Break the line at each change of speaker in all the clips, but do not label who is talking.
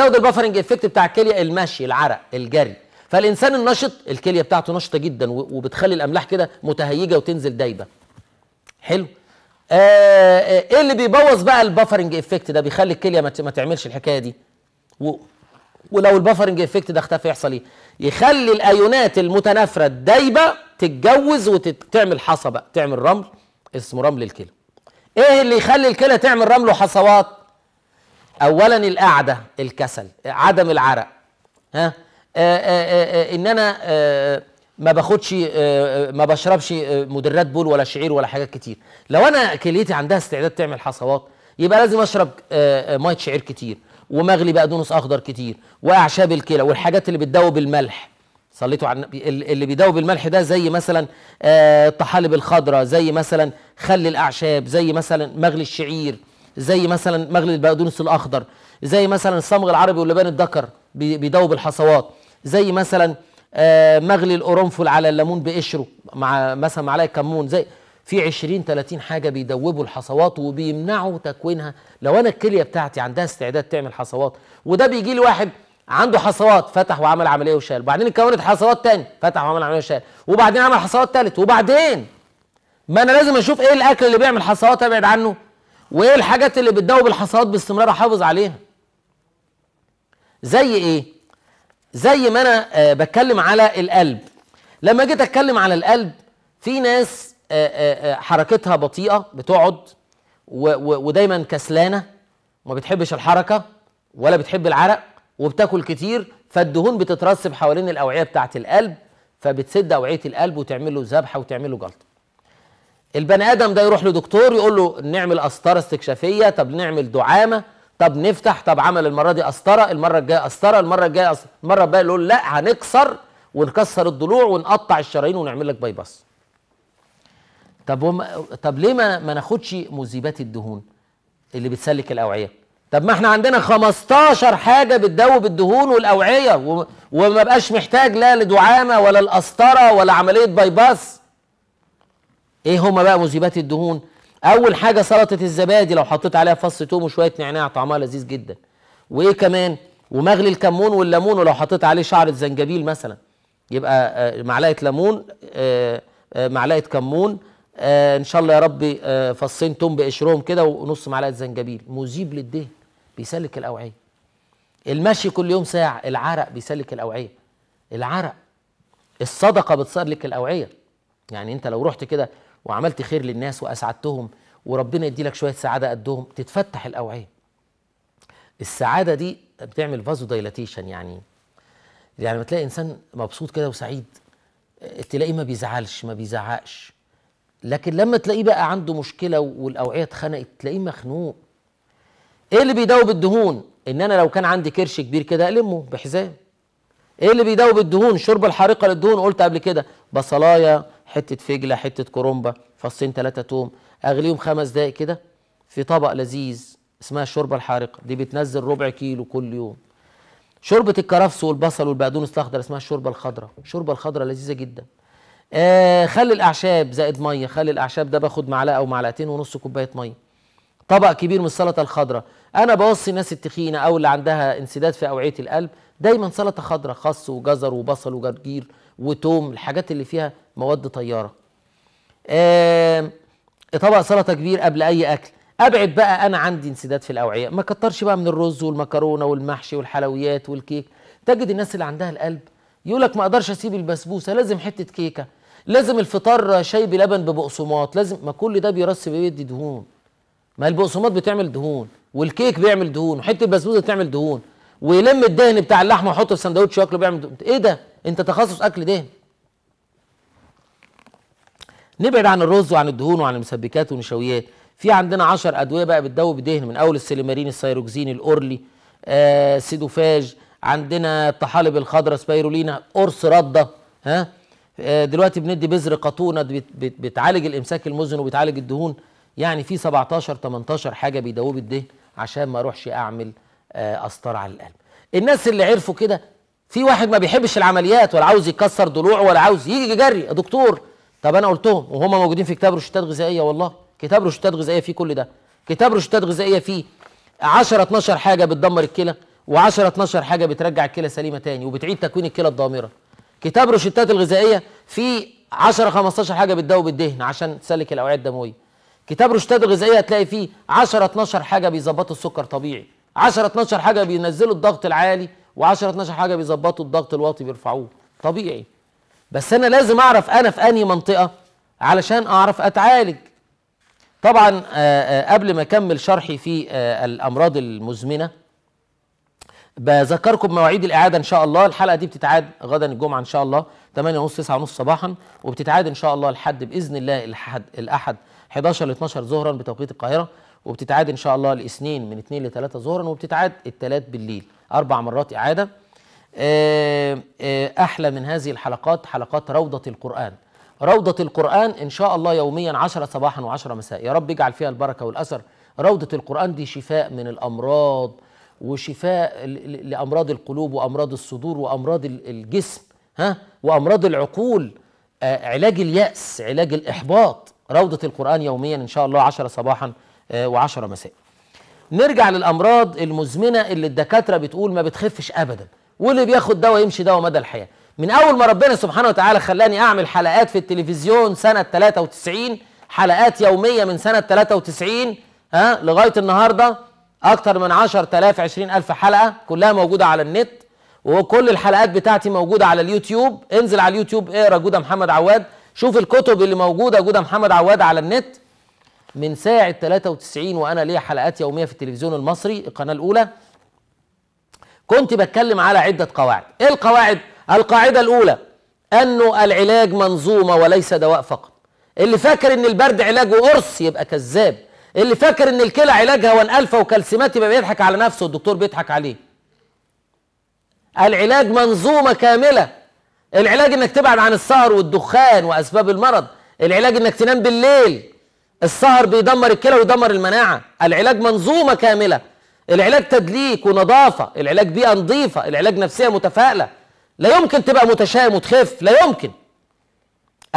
هيزود البفرنج افكت بتاع الكليه المشي العرق الجري فالانسان النشط الكليه بتاعته نشطه جدا وبتخلي الاملاح كده متهيجه وتنزل دايبه حلو آه, آه، ايه اللي بيبوظ بقى البفرنج افكت ده بيخلي الكليه ما تعملش الحكايه دي و ولو البفرنج افكت ده اختفى يحصل ايه يخلي الايونات المتنافره الدايبه تتجوز وتعمل حصى بقى تعمل رمل اسمه رمل الكلى ايه اللي يخلي الكلى تعمل رمل وحصوات اولا القعده الكسل عدم العرق ها آآ آه، آآ آه، آه، ان انا ما باخدش ما بشربش مدرات بول ولا شعير ولا حاجات كتير لو انا كليتي عندها استعداد تعمل حصوات يبقى لازم اشرب ميه شعير كتير ومغلي بقدونس اخضر كتير واعشاب الكلى والحاجات اللي بتدوب الملح صليتوا على النبي اللي بيدوب الملح ده زي مثلا الطحالب الخضراء زي مثلا خل الاعشاب زي مثلا مغلي الشعير زي مثلا مغلي البقدونس الاخضر زي مثلا الصمغ العربي واللبان الدكر بيدوب الحصوات زي مثلا آه، مغلي القرنفل على الليمون بقشره مع مثلا معلقه كمون زي في 20 30 حاجه بيدوبوا الحصوات وبيمنعوا تكوينها لو انا الكليه بتاعتي عندها استعداد تعمل حصوات وده بيجي لي واحد عنده حصوات فتح وعمل عمليه وشال وبعدين اتكونت حصوات تاني فتح وعمل عمليه وشال وبعدين عمل حصوات تالت وبعدين ما انا لازم اشوف ايه الاكل اللي بيعمل حصوات ابعد عنه وايه الحاجات اللي بتدوب الحصاد باستمرار احافظ عليها زي ايه زي ما انا آه بتكلم على القلب لما جيت اتكلم على القلب في ناس آه، آه، آه، حركتها بطيئه بتقعد ودايما كسلانه وما بتحبش الحركه ولا بتحب العرق وبتاكل كتير فالدهون بتترسب حوالين الاوعيه بتاعه القلب فبتسد اوعيه القلب وتعمل له ذبحه وتعمل له جلطه البني ادم ده يروح لدكتور يقول له نعمل قسطره استكشافيه طب نعمل دعامه طب نفتح طب عمل المره دي قسطره المره الجايه قسطره المره الجايه المره الجايه يقول لا هنكسر ونكسر الضلوع ونقطع الشرايين ونعمل لك باي باس طب وما طب ليه ما, ما ناخدش مذيبات الدهون اللي بتسلك الاوعيه طب ما احنا عندنا 15 حاجه بتدوب الدهون والاوعيه وما بقاش محتاج لا لدعامه ولا القسطره ولا عمليه باي باس ايه هما بقى مذيبات الدهون اول حاجه سلطه الزبادي لو حطيت عليها فص توم وشويه نعناع طعمها لذيذ جدا وايه كمان ومغلي الكمون والليمون ولو حطيت عليه شعره زنجبيل مثلا يبقى آه، معلقه ليمون آه، آه، معلقه كمون ان شاء الله يا رب فصين توم بقشرهم كده ونص معلقه زنجبيل مذيب للدهن بيسلك الاوعيه المشي كل يوم ساعه العرق بيسلك الاوعيه العرق الصدقه بتسلك الاوعيه يعني انت لو رحت كده وعملت خير للناس واسعدتهم وربنا يدي لك شويه سعاده قدهم تتفتح الاوعيه السعاده دي بتعمل فازو دايلاتيشن يعني يعني ما تلاقي انسان مبسوط كده وسعيد تلاقيه ما بيزعلش ما بيزعقش لكن لما تلاقيه بقى عنده مشكله والاوعيه اتخنقت تلاقيه مخنوق ايه اللي بيداوب الدهون ان انا لو كان عندي كرش كبير كده المه بحزام ايه اللي بيداوب الدهون شرب الحارقه للدهون قلت قبل كده بصلايه حته فجله حته كرومبه فصين ثلاثه توم اغليهم خمس دقائق كده في طبق لذيذ اسمها الشوربه الحارقه دي بتنزل ربع كيلو كل يوم شوربه الكرفس والبصل والبقدونس الاخضر اسمها الشوربه الخضراء الشوربه الخضراء لذيذه جدا آه خلي الاعشاب زائد ميه خلي الاعشاب ده باخد معلقه او معلقتين ونص كوبايه ميه طبق كبير من السلطه الخضراء انا بوصي الناس التخينه او اللي عندها انسداد في اوعيه القلب دايما سلطه خضراء خس وجزر وبصل وجرجير وتوم الحاجات اللي فيها مواد طياره آه طبق سلطه كبير قبل اي اكل ابعد بقى انا عندي انسداد في الاوعيه ما كترش بقى من الرز والمكرونه والمحشي والحلويات والكيك تجد الناس اللي عندها القلب يقول لك ما اقدرش اسيب البسبوسه لازم حته كيكه لازم الفطار شاي بلبن ببقسماط لازم ما كل ده بيرص بيدي دهون ما البقسماط بتعمل دهون والكيك بيعمل دهون وحته البسبوسه بتعمل دهون ويلم الدهن بتاع اللحمه ويحطه في سندوتش واكله بيعمل دهون. ايه ده انت تخصص اكل دهن نبعد عن الرز وعن الدهون وعن المسبكات والنشويات في عندنا 10 ادويه بقى بتدوب دهن من اول السليمارين السيروكزين الاورلي آه سيدوفاج عندنا الطحالب الخضراء سبايرولينا قرص رده ها آه دلوقتي بندي بذر قطونه بت بت بتعالج الامساك المزن وبتعالج الدهون يعني في 17 18 حاجه بيدوب الدهن عشان ما اروحش اعمل آه اسطر على القلب الناس اللي عرفوا كده في واحد ما بيحبش العمليات ولا عاوز يكسر ضلوعه ولا عاوز يجي يجري يا دكتور طب انا قلتهم وهم موجودين في كتاب روشتات غذائيه والله كتاب روشتات غذائيه فيه كل ده كتاب روشتات غذائيه فيه 10 12 حاجه بتدمر الكلى و10 12 حاجه بترجع الكلى سليمه تاني وبتعيد تكوين الكلى الضامره كتاب روشتات الغذائيه فيه 10 15 حاجه بتداوي بالدهن عشان تسلك الاوعيه الدمويه كتاب روشتات الغذائيه هتلاقي فيه 10 12 حاجه بيظبطوا السكر طبيعي 10 12 حاجه بينزلوا الضغط العالي و10 12 حاجه بيظبطوا الضغط الوطي بيرفعوه طبيعي بس انا لازم اعرف انا في انهي منطقه علشان اعرف اتعالج طبعا آه، آه، قبل ما اكمل شرحي في آه، الامراض المزمنه بذكركم بمواعيد الاعاده ان شاء الله الحلقه دي بتتعاد غدا الجمعه ان شاء الله 8 ونص 9 ونص صباحا وبتتعاد ان شاء الله الحد باذن الله الاحد الاحد 11 ل 12 ظهرا بتوقيت القاهره وبتتعاد ان شاء الله الاثنين من اثنين لثلاثة ظهرا وبتتعاد الثلاث بالليل اربع مرات اعاده آه، آه، احلى من هذه الحلقات حلقات روضه القران روضه القران ان شاء الله يوميا 10 صباحا و10 مساء يا رب اجعل فيها البركه والاثر روضه القران دي شفاء من الامراض وشفاء لامراض القلوب وامراض الصدور وامراض الجسم ها وامراض العقول آه، علاج الياس علاج الاحباط روضه القران يوميا ان شاء الله 10 صباحا آه، و10 مساء نرجع للامراض المزمنه اللي الدكاتره بتقول ما بتخفش ابدا واللي بياخد دواء يمشي دواء مدى الحياه من اول ما ربنا سبحانه وتعالى خلاني اعمل حلقات في التلفزيون سنه 93 حلقات يوميه من سنه 93 ها لغايه النهارده اكتر من 10000 20000 حلقه كلها موجوده على النت وكل الحلقات بتاعتي موجوده على اليوتيوب انزل على اليوتيوب اقرا جوده محمد عواد شوف الكتب اللي موجوده جوده محمد عواد على النت من ساعة 93 وأنا ليا حلقات يومية في التلفزيون المصري القناة الأولى كنت بتكلم على عدة قواعد إيه القواعد؟ القاعدة الأولى أنه العلاج منظومة وليس دواء فقط اللي فاكر أن البرد علاجه قرص يبقى كذاب اللي فاكر أن الكلى علاجها وان ألفا وكالسيمات يبقى بيضحك على نفسه والدكتور بيضحك عليه العلاج منظومة كاملة العلاج أنك تبعد عن السهر والدخان وأسباب المرض العلاج أنك تنام بالليل السهر بيدمر الكلى ويدمر المناعه العلاج منظومه كامله العلاج تدليك ونظافه العلاج بيئه نظيفه العلاج نفسيه متفائله لا يمكن تبقى متشائم وتخف لا يمكن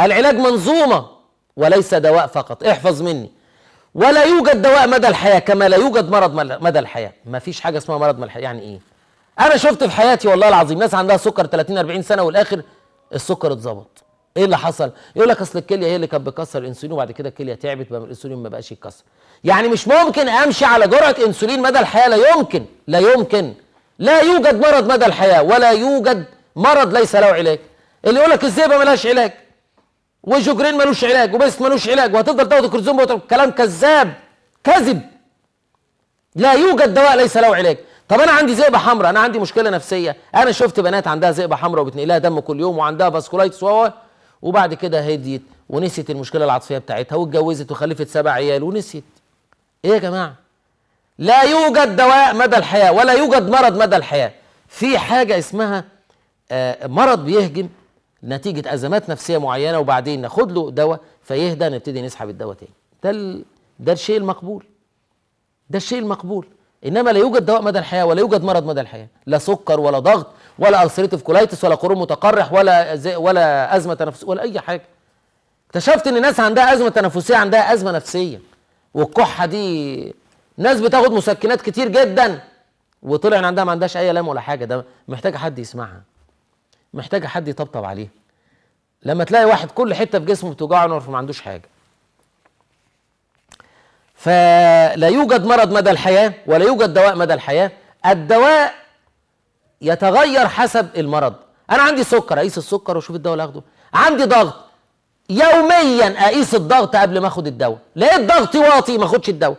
العلاج منظومه وليس دواء فقط احفظ مني ولا يوجد دواء مدى الحياه كما لا يوجد مرض مدى الحياه ما فيش حاجه اسمها مرض مدى الحياه يعني ايه انا شفت في حياتي والله العظيم ناس عندها سكر 30 40 سنه والاخر السكر اتظبط ايه اللي حصل؟ يقول لك اصل الكليه هي اللي كانت بتكسر الانسولين وبعد كده الكليه تعبت بقى الانسولين ما بقاش يتكسر. يعني مش ممكن امشي على جرعه انسولين مدى الحياه لا يمكن لا يمكن لا يوجد مرض مدى الحياه ولا يوجد مرض ليس له علاج. اللي يقول لك الزئبه مالهاش علاج وجوجرين مالوش علاج وبس مالوش علاج وهتفضل تاخد الكورتيزون كلام كذاب كذب لا يوجد دواء ليس له علاج طب انا عندي زئبه حمراء انا عندي مشكله نفسيه انا شفت بنات عندها زئبه حمراء وبتنقلها دم كل يوم وعندها فاسكولايتس و وبعد كده هديت ونسيت المشكله العاطفيه بتاعتها واتجوزت وخلفت سبع عيال ونسيت ايه يا جماعه لا يوجد دواء مدى الحياه ولا يوجد مرض مدى الحياه في حاجه اسمها آه، مرض بيهجم نتيجه ازمات نفسيه معينه وبعدين ناخد له دواء فيهدى نبتدي نسحب الدواء تاني ده ال... ده الشيء المقبول ده الشيء المقبول انما لا يوجد دواء مدى الحياه ولا يوجد مرض مدى الحياه لا سكر ولا ضغط ولا ألسريتيف كولايتس ولا قرون متقرح ولا ولا أزمة تنفسية ولا أي حاجة اكتشفت إن الناس عندها أزمة تنفسية عندها أزمة نفسية والكحة دي ناس بتاخد مسكنات كتير جدا وطلع ان عندها ما عندهاش اي الام ولا حاجه ده محتاجه حد يسمعها محتاجه حد يطبطب عليها لما تلاقي واحد كل حته في جسمه بتوجعه نور ما عندوش حاجه فلا يوجد مرض مدى الحياه ولا يوجد دواء مدى الحياه الدواء يتغير حسب المرض انا عندي سكر اقيس السكر واشوف الدواء اللي اخده عندي ضغط يوميا اقيس الضغط قبل ما اخد الدواء لقيت ضغطي واطي ما اخدش الدواء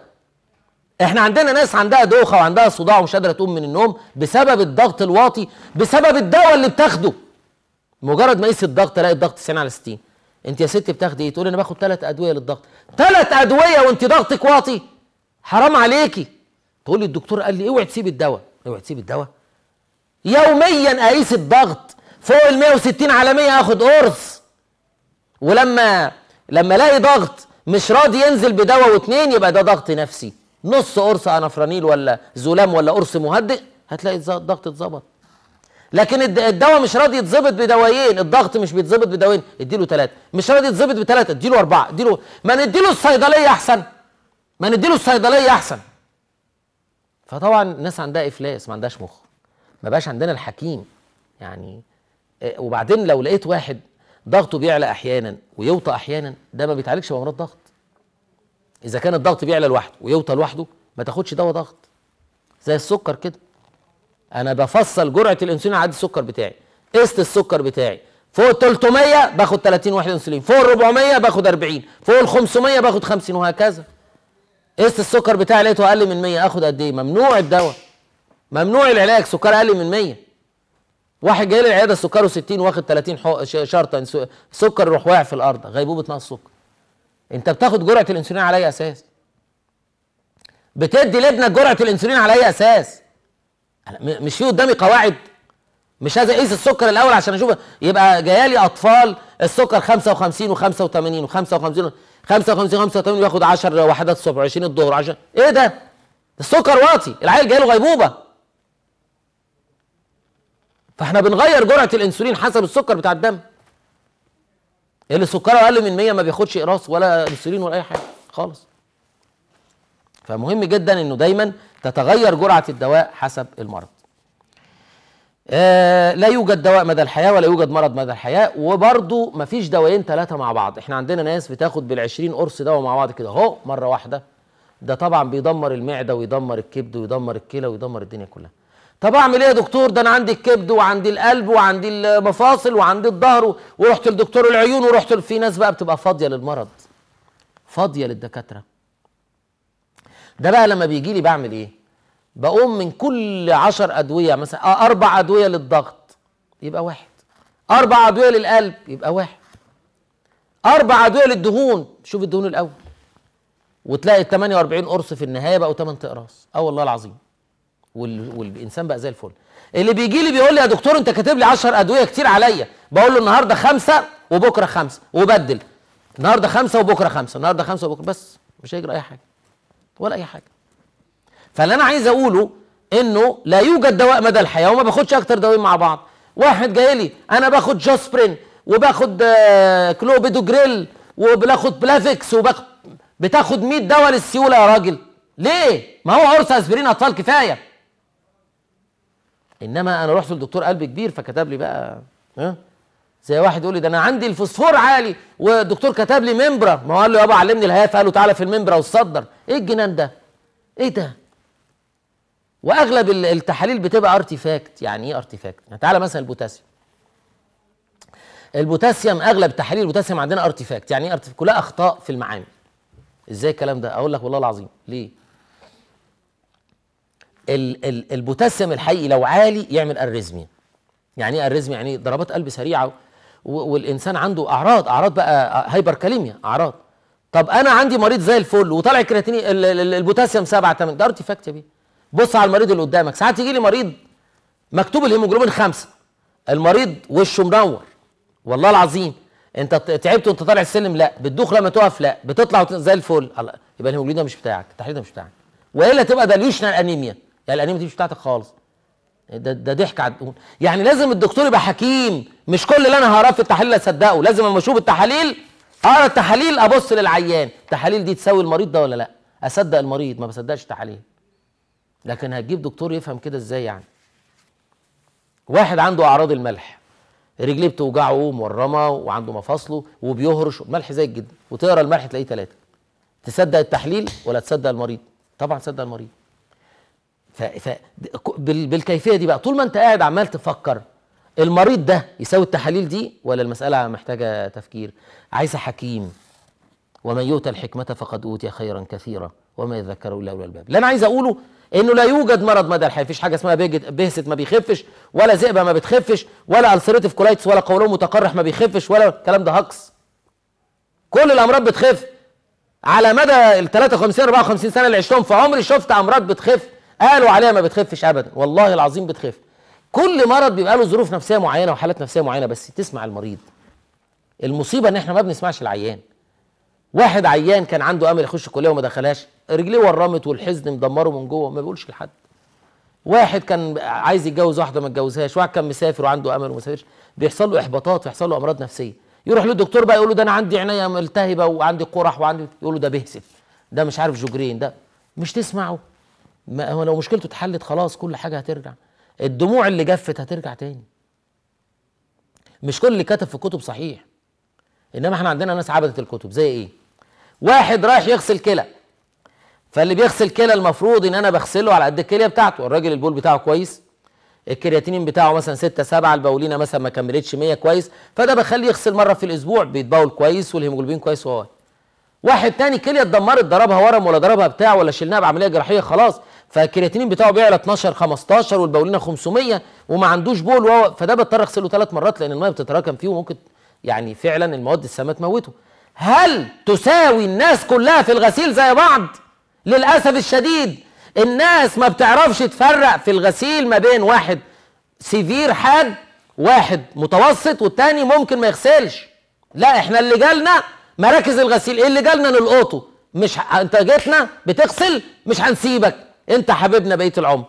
احنا عندنا ناس عندها دوخه وعندها صداع ومش قادره تقوم من النوم بسبب الضغط الواطي بسبب الدواء اللي بتاخده مجرد ما اقيس الضغط الاقي الضغط 90 على 60 انت يا ست بتاخدي ايه تقول انا باخد ثلاث ادويه للضغط ثلاث ادويه وانت ضغطك واطي حرام عليكي تقول لي الدكتور قال لي اوعي تسيب الدواء اوعي تسيب الدواء يوميا اقيس الضغط فوق ال 160 على 100 اخد قرص ولما لما الاقي ضغط مش راضي ينزل بدواء واتنين يبقى ده ضغط نفسي نص قرص انافرانيل ولا زولام ولا قرص مهدئ هتلاقي الضغط اتظبط لكن الدواء مش راضي يتظبط بدوايين الضغط مش بيتظبط بدوايين اديله ثلاثه مش راضي يتظبط بثلاثه اديله اربعه اديله ما نديله الصيدليه احسن ما نديله الصيدليه احسن فطبعا الناس عندها افلاس ما عندهاش مخ ما بقاش عندنا الحكيم يعني آه، وبعدين لو لقيت واحد ضغطه بيعلى احيانا ويوطى احيانا ده ما بيتعالجش بامراض ضغط اذا كان الضغط بيعلى لوحده ويوطى لوحده ما تاخدش دواء ضغط زي السكر كده انا بفصل جرعه الانسولين على السكر بتاعي قست السكر بتاعي فوق 300 باخد 30 وحده انسولين فوق 400 باخد 40 فوق ال 500 باخد 50 وهكذا قست السكر بتاعي لقيته اقل من 100 اخد قد ايه ممنوع الدواء ممنوع العلاج سكر اقل من 100 واحد جاي لي العياده سكره 60 واخد 30 شرطه سكر يروح واقع في الارض غيبوبه نقص السكر انت بتاخد جرعه الانسولين على اي اساس بتدي لابنك جرعه الانسولين على اي اساس مش في قدامي قواعد مش عايز اقيس السكر الاول عشان اشوف يبقى جايالي اطفال السكر 55 و85 و55 و55 و85 وياخد 10 وحدات الصبح 20 الظهر 10 ايه ده؟ السكر واطي العيل جاي له غيبوبه فاحنا بنغير جرعه الانسولين حسب السكر بتاع الدم اللي سكره اقل من 100 ما بياخدش اقراص ولا انسولين ولا اي حاجه خالص فمهم جدا انه دايما تتغير جرعه الدواء حسب المرض آه لا يوجد دواء مدى الحياه ولا يوجد مرض مدى الحياه وبرضه مفيش دوايين ثلاثه مع بعض احنا عندنا ناس بتاخد بال20 قرص دواء مع بعض كده اهو مره واحده ده طبعا بيدمر المعده ويدمر الكبد ويدمر الكلى ويدمر الدنيا كلها طب اعمل ايه يا دكتور ده انا عندي الكبد وعندي القلب وعندي المفاصل وعندي الظهر ورحت لدكتور العيون ورحت في ناس بقى بتبقى فاضيه للمرض فاضيه للدكاتره ده بقى لما بيجي لي بعمل ايه بقوم من كل عشر ادويه مثلا آه، اربع ادويه للضغط يبقى واحد اربع ادويه للقلب يبقى واحد اربع ادويه للدهون شوف الدهون الاول وتلاقي 48 قرص في النهايه بقوا 8 اقراص اه والله العظيم والانسان بقى زي الفل اللي بيجي لي بيقول لي يا دكتور انت كاتب لي 10 ادويه كتير عليا بقول له النهارده خمسه وبكره خمسه وبدل النهارده خمسه وبكره خمسه النهارده خمسه وبكره بس مش هيجرى اي حاجه ولا اي حاجه فاللي انا عايز اقوله انه لا يوجد دواء مدى الحياه وما باخدش اكتر دوايين مع بعض واحد جاي لي انا باخد جاسبرين وباخد آه، كلوبيدوجريل وباخد بلافيكس وباخد بتاخد 100 دواء للسيوله يا راجل ليه ما هو قرص اسبرين اطفال كفايه انما انا رحت لدكتور قلب كبير فكتب لي بقى ها زي واحد يقول لي ده انا عندي الفوسفور عالي والدكتور كتب لي ممبرا ما هو قال له يابا علمني الهيافه قال له تعالى في الممبرا وتصدر ايه الجنان ده؟ ايه ده؟ واغلب التحاليل بتبقى ارتيفاكت يعني ايه ارتيفاكت؟ يعني تعالى مثلا البوتاسيوم البوتاسيوم اغلب تحاليل البوتاسيوم عندنا ارتيفاكت يعني ايه ارتيفاكت؟ كلها اخطاء في المعامل ازاي الكلام ده؟ اقول لك والله العظيم ليه؟ البوتاسيوم الحقيقي لو عالي يعمل اريزميا يعني ايه اريزميا يعني ضربات قلب سريعه والانسان عنده اعراض اعراض بقى هايبركاليميا اعراض طب انا عندي مريض زي الفل وطالع كرياتين البوتاسيوم 7 8 ده فاكت يا بيه بص على المريض اللي قدامك ساعات يجي لي مريض مكتوب الهيموجلوبين 5 المريض وشه منور والله العظيم انت تعبت وانت طالع السلم لا بتدوخ لما تقف لا بتطلع زي الفل يبقى الهيموجلوبين ده مش بتاعك التحليل ده مش بتاعك والا تبقى ديليوشنال انيميا يعني الانيميا دي مش بتاعتك خالص ده ده ضحك على الدهون يعني لازم الدكتور يبقى حكيم مش كل اللي انا هقراه في التحاليل اصدقه لازم اما اشوف التحاليل اقرا التحاليل ابص للعيان التحاليل دي تساوي المريض ده ولا لا اصدق المريض ما بصدقش التحاليل لكن هتجيب دكتور يفهم كده ازاي يعني واحد عنده اعراض الملح رجليه بتوجعه ومورمه وعنده مفاصله وبيهرش ملح زي جدا وتقرا الملح تلاقيه ثلاثه تصدق التحليل ولا تصدق المريض طبعا تصدق المريض ف... ف... بالكيفيه دي بقى طول ما انت قاعد عمال تفكر المريض ده يساوي التحاليل دي ولا المساله محتاجه تفكير عايز حكيم ومن يؤتى الحكمه فقد اوتي خيرا كثيرا وما يذكر الا اولي الباب اللي انا عايز اقوله انه لا يوجد مرض مدى الحياه مفيش حاجه اسمها بهسه ما بيخفش ولا ذئبه ما بتخفش ولا السريتيف كولايتس ولا قولون متقرح ما بيخفش ولا الكلام ده هكس كل الامراض بتخف على مدى ال 53 54 سنه اللي عشتهم في عمري شفت امراض بتخف قالوا عليها ما بتخفش ابدا والله العظيم بتخف كل مرض بيبقى له ظروف نفسيه معينه وحالات نفسيه معينه بس تسمع المريض المصيبه ان احنا ما بنسمعش العيان واحد عيان كان عنده امل يخش الكليه وما دخلهاش رجليه ورمت والحزن مدمره من جوه ما بيقولش لحد واحد كان عايز يتجوز واحده ما اتجوزهاش واحد كان مسافر وعنده امل وما سافرش بيحصل له احباطات ويحصل له امراض نفسيه يروح للدكتور بقى يقول له ده انا عندي عينيا ملتهبه وعندي قرح وعندي يقول له ده بهسف ده مش عارف جوجرين ده مش تسمعه ما هو لو مشكلته اتحلت خلاص كل حاجه هترجع الدموع اللي جفت هترجع تاني مش كل اللي كتب في الكتب صحيح انما احنا عندنا ناس عبدت الكتب زي ايه واحد رايح يغسل كلى فاللي بيغسل كلى المفروض ان انا بغسله على قد الكليه بتاعته الراجل البول بتاعه كويس الكرياتينين بتاعه مثلا 6 7 البولينه مثلا ما كملتش 100 كويس فده بخليه يغسل مره في الاسبوع بيتبول كويس والهيموجلوبين كويس وهو واحد تاني كليه اتدمرت ضربها ورم ولا ضربها بتاع ولا شلناها بعمليه جراحيه خلاص فالكرياتينين بتاعه بيعلى 12 15 والبولينه 500 وما عندوش بول وهو فده بضطر اغسله ثلاث مرات لان الميه بتتراكم فيه وممكن يعني فعلا المواد السامه تموته. هل تساوي الناس كلها في الغسيل زي بعض؟ للاسف الشديد الناس ما بتعرفش تفرق في الغسيل ما بين واحد سيفير حاد واحد متوسط والتاني ممكن ما يغسلش. لا احنا اللي جالنا مراكز الغسيل ايه اللي جالنا نلقطه مش ه... انت جيتنا بتغسل مش هنسيبك انت حبيبنا بقيه العمر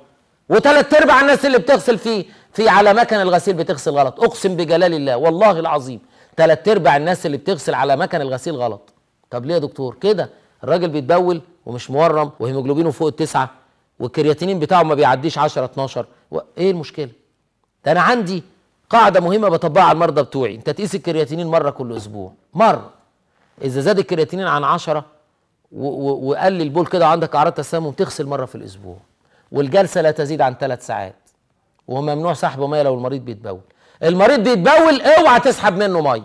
وثلاث ارباع الناس اللي بتغسل فيه في على مكن الغسيل بتغسل غلط اقسم بجلال الله والله العظيم ثلاث ارباع الناس اللي بتغسل على مكن الغسيل غلط طب ليه يا دكتور كده الراجل بيتبول ومش مورم وهيموجلوبينه فوق التسعه والكرياتينين بتاعه ما بيعديش 10 12 و... ايه المشكله ده انا عندي قاعده مهمه بطبقها على المرضى بتوعي انت تقيس الكرياتينين مره كل اسبوع مره اذا زاد الكرياتينين عن 10 وقلل البول كده عندك اعراض تسمم تغسل مره في الاسبوع والجلسه لا تزيد عن ثلاث ساعات وممنوع سحب ميه لو المريض بيتبول المريض بيتبول اوعى تسحب منه ميه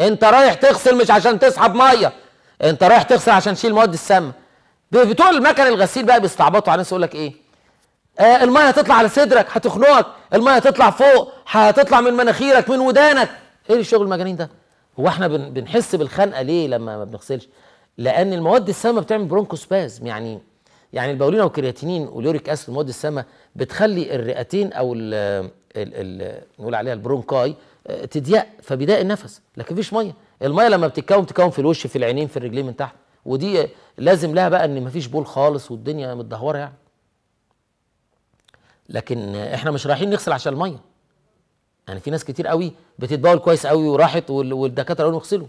انت رايح تغسل مش عشان تسحب ميه انت رايح تغسل عشان تشيل مواد السامه بتوع المكن الغسيل بقى بيستعبطوا على الناس يقول لك ايه آه الميه هتطلع على صدرك هتخنقك الميه هتطلع فوق هتطلع من مناخيرك من ودانك ايه الشغل المجانين ده هو احنا بنحس بالخنقه ليه لما ما بنغسلش لان المواد السامه بتعمل برونكوسبازم يعني يعني البولينا والكرياتينين واليوريك اسيد المواد السامه بتخلي الرئتين او ال ال الـ نقول عليها البرونكاي آه، تضيق فبيضيق النفس لكن مفيش ميه الميه لما بتتكون بتتكون في الوش في العينين في الرجلين من تحت ودي لازم لها بقى ان مفيش بول خالص والدنيا متدهوره يعني لكن احنا مش رايحين نغسل عشان الميه يعني في ناس كتير قوي بتتبول كويس قوي وراحت والدكاتره قالوا اغسلوا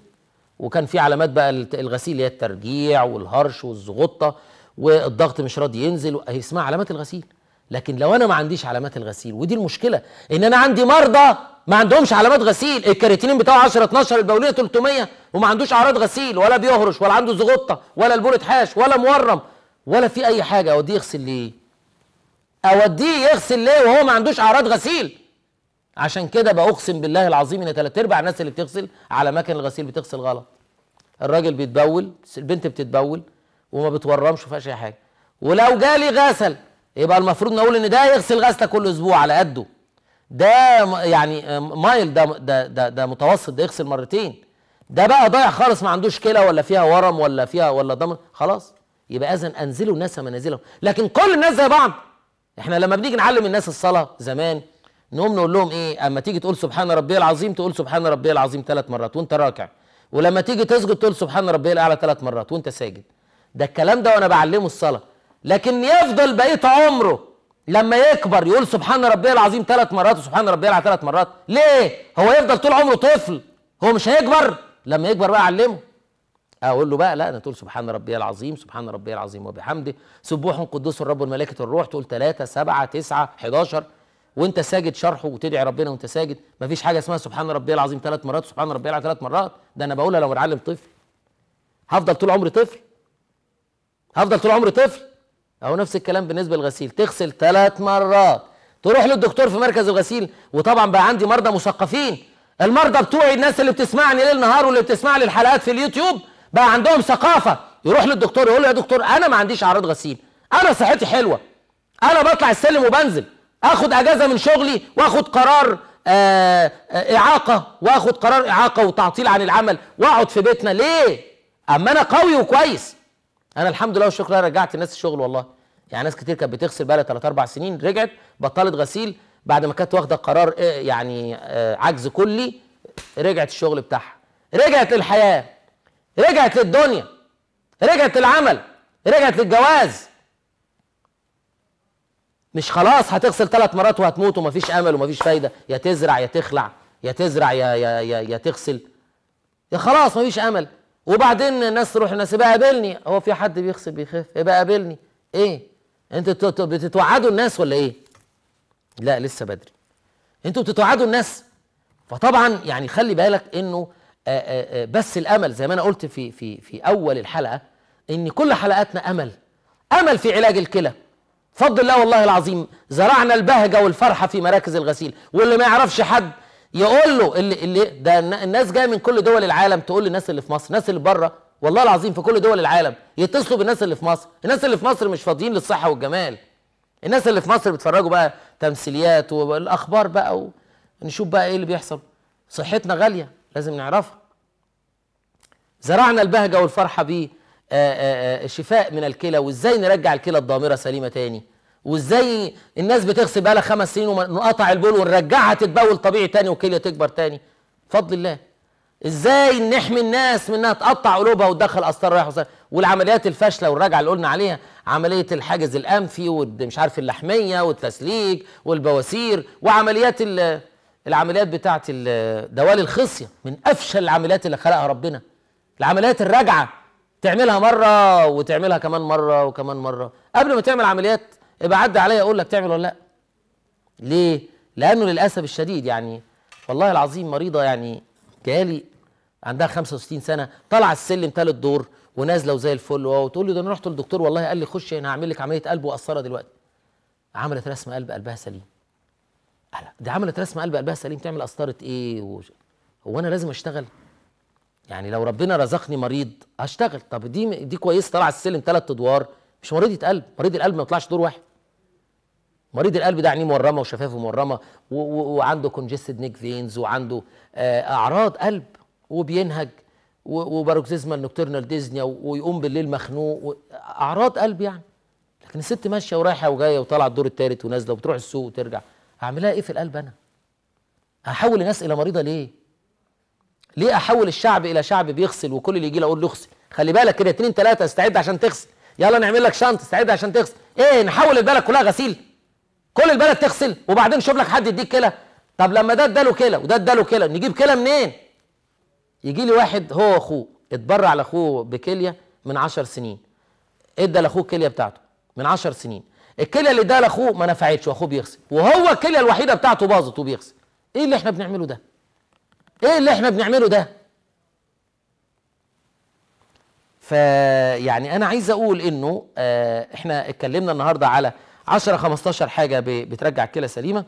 وكان في علامات بقى الغسيل اللي هي الترجيع والهرش والزغطه والضغط مش راضي ينزل هي اسمها علامات الغسيل لكن لو انا ما عنديش علامات الغسيل ودي المشكله ان انا عندي مرضى ما عندهمش علامات غسيل الكاريتينين بتاعه 10 12 البوليه 300 وما عندوش اعراض غسيل ولا بيهرش ولا عنده زغطه ولا البول اتحاش ولا مورم ولا في اي حاجه اوديه يغسل ليه اوديه يغسل ليه وهو ما عندوش اعراض غسيل عشان كده بأقسم بالله العظيم ان ثلاث ارباع الناس اللي بتغسل على مكان الغسيل بتغسل غلط الراجل بيتبول البنت بتتبول وما بتورمش فيهاش اي حاجه ولو جالي غسل يبقى المفروض نقول ان ده يغسل غسله كل اسبوع على قده ده يعني مايل ده ده ده, ده متوسط ده يغسل مرتين ده بقى ضايع خالص ما عندوش كلى ولا فيها ورم ولا فيها ولا ضم خلاص يبقى اذا انزلوا الناس منازلهم لكن كل الناس زي بعض احنا لما بنيجي نعلم الناس الصلاه زمان نقوم نقول لهم ايه اما تيجي تقول سبحان ربي العظيم تقول سبحان ربي العظيم ثلاث مرات وانت راكع ولما تيجي تسجد تقول سبحان ربي الاعلى ثلاث مرات وانت ساجد ده الكلام ده وانا بعلمه الصلاه لكن يفضل بقيت عمره لما يكبر يقول سبحان ربي العظيم ثلاث مرات وسبحان ربي الاعلى ثلاث مرات ليه هو يفضل طول عمره طفل هو مش هيكبر لما يكبر بقى علمه اقول له بقى لا انا تقول سبحان ربي العظيم سبحان ربي العظيم وبحمده سبوح قدوس الرب الملائكه الروح تقول ثلاثة سبعة تسعة 11 وانت ساجد شرحه وتدعي ربنا وانت ساجد مفيش حاجه اسمها سبحان ربي العظيم ثلاث مرات سبحان ربي العظيم ثلاث مرات ده انا بقولها لو بنعلم طفل هفضل طول عمري طفل هفضل طول عمري طفل اهو نفس الكلام بالنسبه للغسيل تغسل ثلاث مرات تروح للدكتور في مركز الغسيل وطبعا بقى عندي مرضى مثقفين المرضى بتوعي الناس اللي بتسمعني ليل نهار واللي بتسمع لي الحلقات في اليوتيوب بقى عندهم ثقافه يروح للدكتور يقول له يا دكتور انا ما عنديش اعراض غسيل انا صحتي حلوه انا بطلع السلم وبنزل اخد اجازه من شغلي واخد قرار آه، آه، اعاقه واخد قرار اعاقه وتعطيل عن العمل واقعد في بيتنا ليه اما انا قوي وكويس انا الحمد لله والشكر لله رجعت الناس الشغل والله يعني ناس كتير كانت بتغسل بقى لها 3 4 سنين رجعت بطلت غسيل بعد ما كانت واخده قرار آه، يعني عجز كلي رجعت الشغل بتاعها رجعت للحياه رجعت للدنيا رجعت للعمل رجعت للجواز مش خلاص هتغسل ثلاث مرات وهتموت ومفيش امل ومفيش فايده يا تزرع يا تخلع يا تزرع يا يا يا, يا تغسل يا خلاص مفيش امل وبعدين الناس تروح الناس يبقى قابلني هو في حد بيغسل بيخاف يبقى قابلني ايه انتوا بتتوعدوا الناس ولا ايه لا لسه بدري انتوا بتتوعدوا الناس فطبعا يعني خلي بالك انه بس الامل زي ما انا قلت في في في اول الحلقه ان كل حلقاتنا امل امل في علاج الكلى بفضل الله والله العظيم زرعنا البهجه والفرحه في مراكز الغسيل واللي ما يعرفش حد يقول له اللي, اللي ده الناس جايه من كل دول العالم تقول للناس اللي في مصر الناس اللي بره والله العظيم في كل دول العالم يتصلوا بالناس اللي في مصر الناس اللي في مصر مش فاضيين للصحه والجمال الناس اللي في مصر بيتفرجوا بقى تمثيليات والاخبار بقى ونشوف بقى ايه اللي بيحصل صحتنا غاليه لازم نعرفها زرعنا البهجه والفرحه بيه آه، آه، آه، شفاء من الكلى وازاي نرجع الكلى الضامره سليمه تاني وازاي الناس بتغسل بقى لها خمس سنين ونقطع البول ونرجعها تتبول طبيعي تاني والكليه تكبر تاني بفضل الله ازاي نحمي الناس من انها تقطع قلوبها وتدخل قسطره رايح والعمليات الفاشله والراجعه اللي قلنا عليها عمليه الحاجز الانفي ومش عارف اللحميه والتسليك والبواسير وعمليات العمليات بتاعت دوالي الخصيه من افشل العمليات اللي خلقها ربنا العمليات الراجعه تعملها مره وتعملها كمان مره وكمان مره قبل ما تعمل عمليات ابقى عدى عليا اقول لك تعمل ولا لا ليه لانه للاسف الشديد يعني والله العظيم مريضه يعني جالي عندها 65 سنه طالعه السلم ثالث دور ونازله وزي الفل وتقول لي ده انا رحت للدكتور والله قال لي خش هنا هعمل لك عمليه قلب وقصره دلوقتي عملت رسم قلب قلبها سليم ده عملت رسم قلب قلبها سليم تعمل قسطره ايه هو انا لازم اشتغل يعني لو ربنا رزقني مريض هشتغل طب دي دي كويسه طالعه السلم ثلاث ادوار مش مريضه قلب مريض القلب ما يطلعش دور واحد مريض القلب ده عينيه مورمه وشفافه مورمه وعنده كونجستد نيك فينز وعنده آه، اعراض قلب وبينهج وباروكسيزمال نوكترنال ديزنيا ويقوم بالليل مخنوق اعراض قلب يعني لكن الست ماشيه ورايحه وجايه وطالعه الدور الثالث ونازله وبتروح السوق وترجع اعملها ايه في القلب انا؟ هحول الناس الى مريضه ليه؟ ليه احول الشعب الى شعب بيغسل وكل اللي يجي لي اقول له اغسل خلي بالك كده اتنين تلاته استعد عشان تغسل يلا نعمل لك شنطه استعد عشان تغسل ايه نحول البلد كلها غسيل كل البلد تغسل وبعدين شوف لك حد يديك كلى طب لما ده اداله كلى وده اداله كلى نجيب كلى منين يجي لي واحد هو اخوه اتبرع لاخوه بكليه من 10 سنين ادى لاخوه الكليه بتاعته من 10 سنين الكليه اللي اداها لاخوه ما نفعتش واخوه بيغسل وهو الكليه الوحيده بتاعته باظت وبيغسل ايه اللي احنا بنعمله ده ايه اللي احنا بنعمله ده فيعني انا عايز اقول انه آه، احنا اتكلمنا النهارده على 10 15 حاجه بترجع الكلى سليمه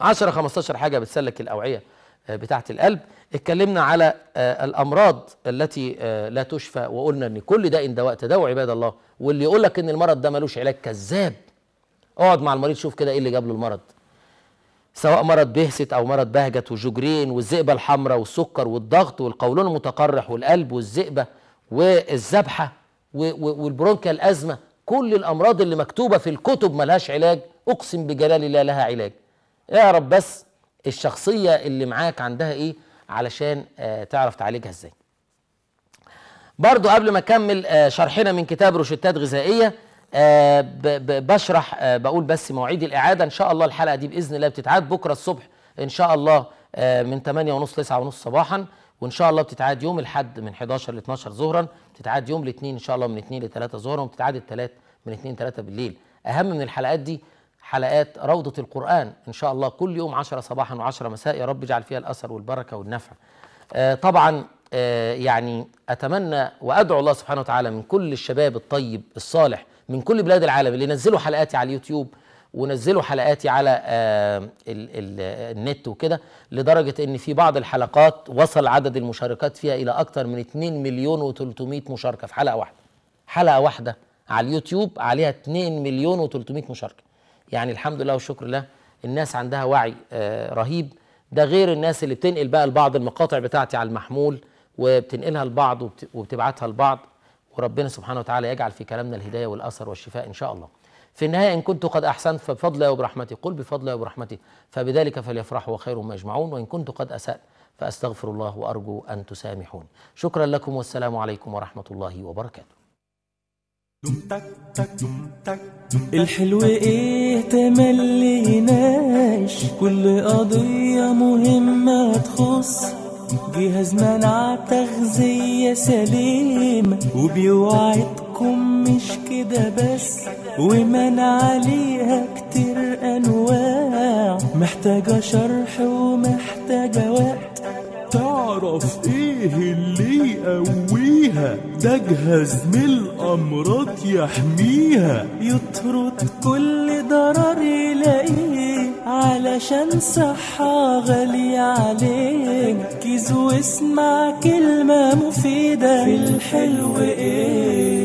10 15 حاجه بتسلك الاوعيه آه، بتاعه القلب اتكلمنا على آه، الامراض التي لا تشفى وقلنا ان كل ده ان دواء تداوى عباد الله واللي يقول لك ان المرض ده ملوش علاج كذاب اقعد مع المريض شوف كده ايه اللي جاب له المرض سواء مرض بهست او مرض بهجت وجوجرين والذئبه الحمراء والسكر والضغط والقولون المتقرح والقلب والذئبه والذبحه والبرونكا الازمه كل الامراض اللي مكتوبه في الكتب ملهاش علاج اقسم بجلال الله لها علاج اعرف بس الشخصيه اللي معاك عندها ايه علشان آه، تعرف تعالجها ازاي برضو قبل ما اكمل آه، شرحنا من كتاب روشتات غذائيه آه، بشرح آه، بقول بس مواعيد الاعاده ان شاء الله الحلقه دي باذن الله بتتعاد بكره الصبح ان شاء الله آه، من 8 ونص 9 ونص صباحا وان شاء الله بتتعاد يوم الاحد من 11 ل 12 ظهرا بتتعاد يوم الاثنين ان شاء الله من 2 ل 3 ظهرا وبتتعاد الثلاث من 2 ل 3 بالليل اهم من الحلقات دي حلقات روضه القران ان شاء الله كل يوم 10 صباحا و10 مساء يا رب اجعل فيها الاثر والبركه والنفع طبعا يعني اتمنى وادعو الله سبحانه وتعالى من كل الشباب الطيب الصالح من كل بلاد العالم اللي نزلوا حلقاتي على اليوتيوب ونزلوا حلقاتي على آه، النت وكده لدرجة ان في بعض الحلقات وصل عدد المشاركات فيها الى اكتر من 2 مليون و300 مشاركة في حلقة واحدة حلقة واحدة على اليوتيوب عليها 2 مليون و300 مشاركة يعني الحمد لله والشكر لله الناس عندها وعي آه، رهيب ده غير الناس اللي بتنقل بقى لبعض المقاطع بتاعتي على المحمول وبتنقلها لبعض وبتبعتها لبعض وربنا سبحانه وتعالى يجعل في كلامنا الهداية والأثر والشفاء إن شاء الله في النهاية إن كنت قد أحسنت فبفضل وبرحمته قل بفضل وبرحمته فبذلك فليفرحوا وخير ما يجمعون وإن كنت قد أسأت فأستغفر الله وأرجو أن تسامحون شكرا لكم والسلام عليكم ورحمة الله وبركاته الحلو ايه تمليناش كل قضية مهمة تخص جهاز منع تغذية سليمة وبيوعدكم مش كده بس ومنع عليها كتير أنواع محتاجة شرح ومحتاجة وقت تعرف ايه اللي يقويها ده جهاز من الامراض يحميها يطرد كل ضرر يلاقيها علشان صحة غالية عليك ركز واسمع كلمة مفيدة في الحلو ايه